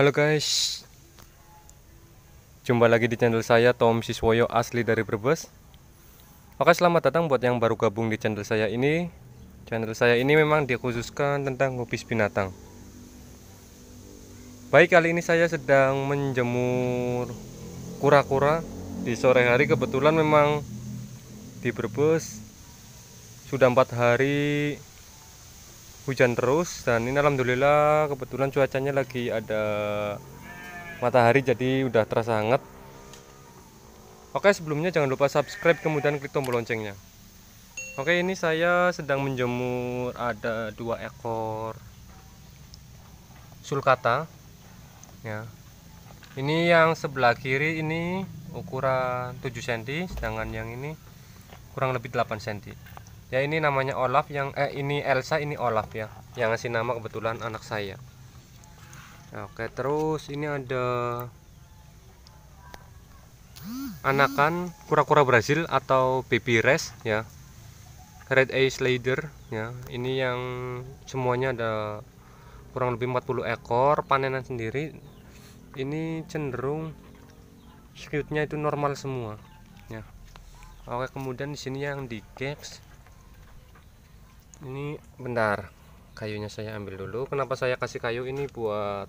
Halo guys Jumpa lagi di channel saya Tom Siswoyo asli dari Brebes Oke selamat datang buat yang baru gabung di channel saya ini Channel saya ini memang dikhususkan tentang hobi binatang Baik kali ini saya sedang menjemur kura-kura Di sore hari kebetulan memang di Brebes Sudah empat hari hujan terus dan ini alhamdulillah kebetulan cuacanya lagi ada matahari jadi udah terasa hangat oke sebelumnya jangan lupa subscribe kemudian klik tombol loncengnya oke ini saya sedang menjemur ada dua ekor sulcata ya ini yang sebelah kiri ini ukuran 7 cm sedangkan yang ini kurang lebih 8 cm ya ini namanya Olaf yang eh ini Elsa ini Olaf ya yang ngasih nama kebetulan anak saya oke terus ini ada anakan kura-kura Brazil atau baby res ya red Ace slider ya ini yang semuanya ada kurang lebih 40 ekor panenan sendiri ini cenderung skutnya itu normal semua ya oke kemudian di sini yang di cage ini benar kayunya saya ambil dulu kenapa saya kasih kayu ini buat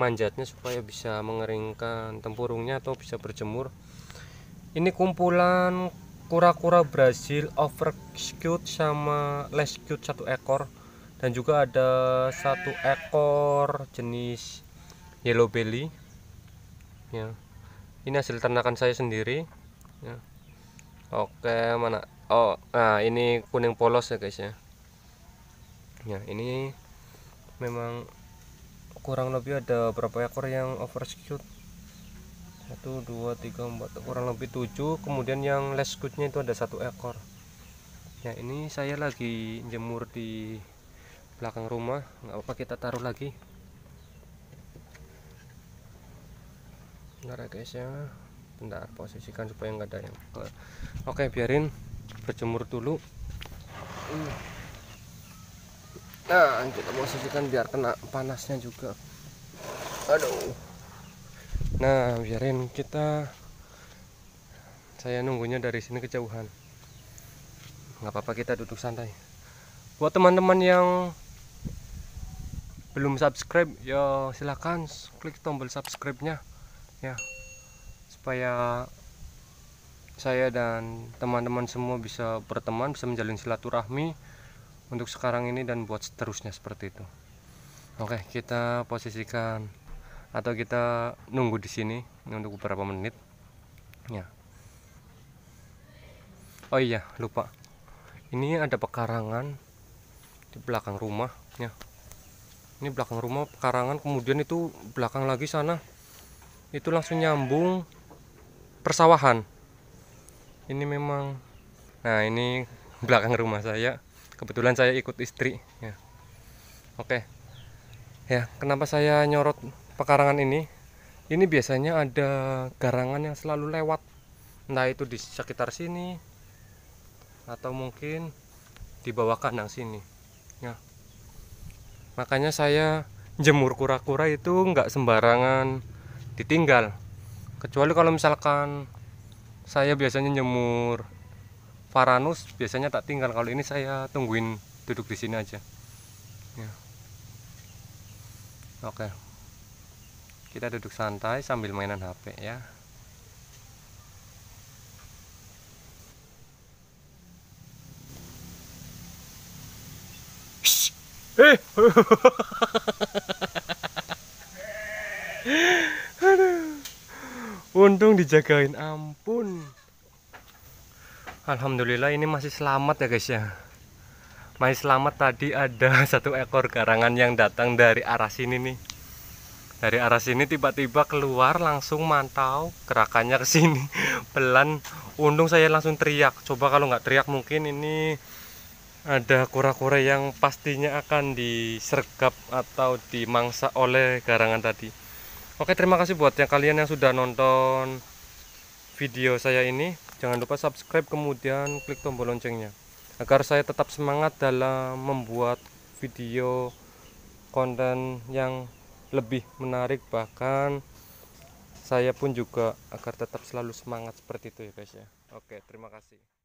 manjatnya supaya bisa mengeringkan tempurungnya atau bisa berjemur ini kumpulan kura-kura Brazil cute sama less cute satu ekor dan juga ada satu ekor jenis yellow belly ya ini hasil ternakan saya sendiri ya oke mana oh nah ini kuning polos ya guys ya ya ini memang kurang lebih ada berapa ekor yang overshoot satu dua tiga empat kurang lebih tujuh kemudian yang less goodnya itu ada satu ekor ya ini saya lagi jemur di belakang rumah nggak apa kita taruh lagi Enggak ya guys ya bentar posisikan supaya nggak ada yang ke oke biarin berjemur dulu nah kita posisikan biar kena panasnya juga aduh nah biarin kita saya nunggunya dari sini kejauhan nggak apa-apa kita duduk santai buat teman-teman yang belum subscribe ya silahkan klik tombol subscribe nya ya supaya saya dan teman-teman semua bisa berteman bisa menjalin silaturahmi untuk sekarang ini dan buat seterusnya seperti itu oke kita posisikan atau kita nunggu di sini untuk beberapa menit ya oh iya lupa ini ada pekarangan di belakang rumah ya ini belakang rumah pekarangan kemudian itu belakang lagi sana itu langsung nyambung persawahan ini memang nah ini belakang rumah saya kebetulan saya ikut istri ya oke ya kenapa saya nyorot pekarangan ini ini biasanya ada garangan yang selalu lewat entah itu di sekitar sini atau mungkin di bawah kandang sini ya makanya saya jemur kura-kura itu nggak sembarangan ditinggal kecuali kalau misalkan saya biasanya nyemur Varanus biasanya tak tinggal kalau ini saya tungguin duduk di sini aja ya. oke kita duduk santai sambil mainan HP ya eh untung dijagain ampun Alhamdulillah ini masih selamat ya guys ya masih selamat tadi ada satu ekor garangan yang datang dari arah sini nih dari arah sini tiba-tiba keluar langsung mantau gerakannya ke sini pelan untung saya langsung teriak coba kalau nggak teriak mungkin ini ada kura-kura yang pastinya akan disergap atau dimangsa oleh garangan tadi Oke terima kasih buat yang kalian yang sudah nonton video saya ini jangan lupa subscribe kemudian klik tombol loncengnya agar saya tetap semangat dalam membuat video konten yang lebih menarik bahkan saya pun juga agar tetap selalu semangat seperti itu ya guys ya oke terima kasih